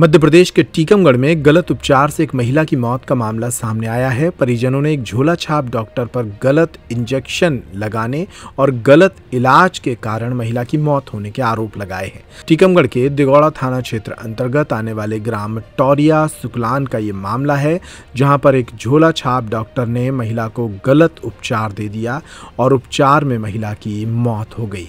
मध्य प्रदेश के टीकमगढ़ में गलत उपचार से एक महिला की मौत का मामला सामने आया है परिजनों ने एक झोला छाप डॉक्टर पर गलत इंजेक्शन लगाने और गलत इलाज के कारण महिला की मौत होने के आरोप लगाए हैं टीकमगढ़ के दिगौड़ा थाना क्षेत्र अंतर्गत आने वाले ग्राम टोरिया सुकलान का ये मामला है जहां पर एक झोला छाप डॉक्टर ने महिला को गलत उपचार दे दिया और उपचार में महिला की मौत हो गई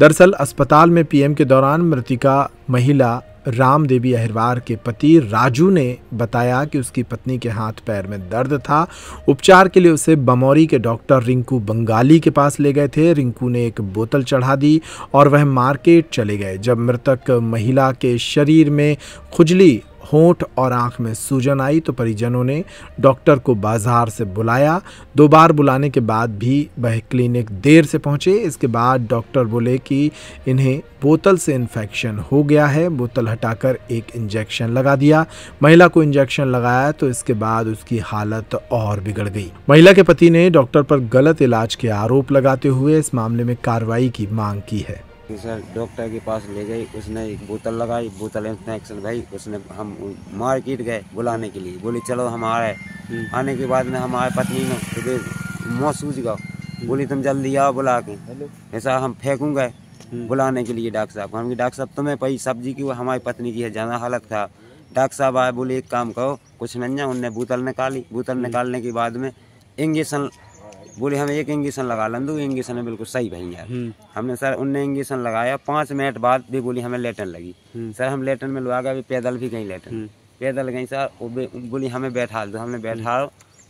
दरअसल अस्पताल में पीएम के दौरान मृतिका महिला राम देवी अहिरवार के पति राजू ने बताया कि उसकी पत्नी के हाथ पैर में दर्द था उपचार के लिए उसे बमौरी के डॉक्टर रिंकू बंगाली के पास ले गए थे रिंकू ने एक बोतल चढ़ा दी और वह मार्केट चले गए जब मृतक महिला के शरीर में खुजली होठ और आंख में सूजन आई तो परिजनों ने डॉक्टर को बाजार से बुलाया दो बार बुलाने के बाद भी वह क्लिनिक देर से पहुंचे इसके बाद डॉक्टर बोले कि इन्हें बोतल से इन्फेक्शन हो गया है बोतल हटाकर एक इंजेक्शन लगा दिया महिला को इंजेक्शन लगाया तो इसके बाद उसकी हालत और बिगड़ गई महिला के पति ने डॉक्टर पर गलत इलाज के आरोप लगाते हुए इस मामले में कार्रवाई की मांग की है सर डॉक्टर के पास ले गई उसने एक बोतल लगाई बोतल इंफेक्शन भाई उसने हम मार्केट गए बुलाने के लिए बोले चलो हम आ रहे हम्म। आने के बाद में हमारे पत्नी ने सुबह मुँह सूझ गया हम्म। बोली तुम जल्दी आओ बुला के ऐसा हम फेंकूँ गए हम्म। बुलाने के लिए डॉक्टर साहब हम डॉक्टर साहब तुम्हें पाई सब्जी की हमारी पत्नी की है ज़्यादा हालत था डॉक्टर साहब आए बोले एक काम करो कुछ नंजा उनने बोतल निकाली बोतल निकालने के बाद में इंजेक्शन बोले हम एक इंजेक्शन लगा लें दो इंजेक्शन बिल्कुल सही भाई यार हम्म। हमने सर उनने इंजेक्शन लगाया पाँच मिनट बाद भी बोली हमें लेटन लगी हम्म। सर हम लेटन में लगा गए पैदल भी गई लेटन हम्म। पैदल गई सर वो बोली हमें बैठा दो हमने बैठा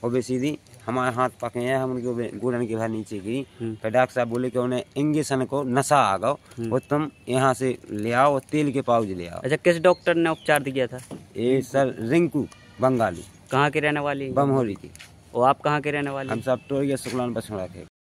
वो भी सीधी हमारे हाथ पके हैं हम उनके गुड़न के बाहर नीचे गिरी फिर डॉक्टर साहब बोले कि उन्हें इंजेक्शन को नशा आ गो वो तुम यहाँ से ले आओ और तेल के पाउच ले आओ अच्छा किस डॉक्टर ने उपचार दिया था ये सर रिंकू बंगाली कहाँ के रहने वाली बमहोली की और आप कहाँ के रहने वाले हम सब ये शुक्लान बसवाड़ा के